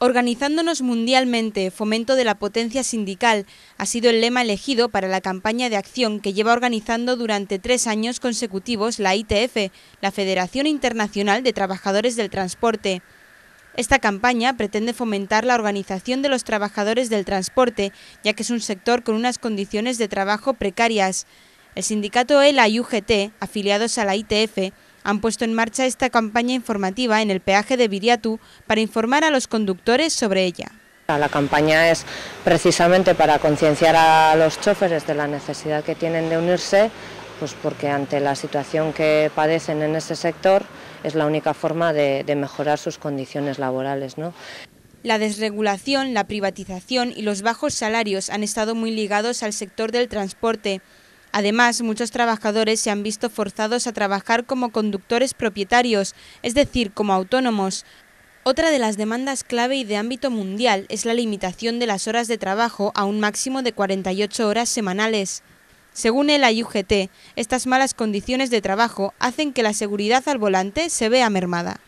Organizándonos mundialmente, fomento de la potencia sindical, ha sido el lema elegido para la campaña de acción que lleva organizando durante tres años consecutivos la ITF, la Federación Internacional de Trabajadores del Transporte. Esta campaña pretende fomentar la organización de los trabajadores del transporte, ya que es un sector con unas condiciones de trabajo precarias. El sindicato ELA y UGT, afiliados a la ITF, han puesto en marcha esta campaña informativa en el peaje de Viriatu para informar a los conductores sobre ella. La campaña es precisamente para concienciar a los choferes de la necesidad que tienen de unirse, pues porque ante la situación que padecen en ese sector es la única forma de, mejorar sus condiciones laborales. La desregulación, la privatización y los bajos salarios han estado muy ligados al sector del transporte. Además, muchos trabajadores se han visto forzados a trabajar como conductores propietarios, es decir, como autónomos. Otra de las demandas clave y de ámbito mundial es la limitación de las horas de trabajo a un máximo de 48 horas semanales. Según el IUGT, estas malas condiciones de trabajo hacen que la seguridad al volante se vea mermada.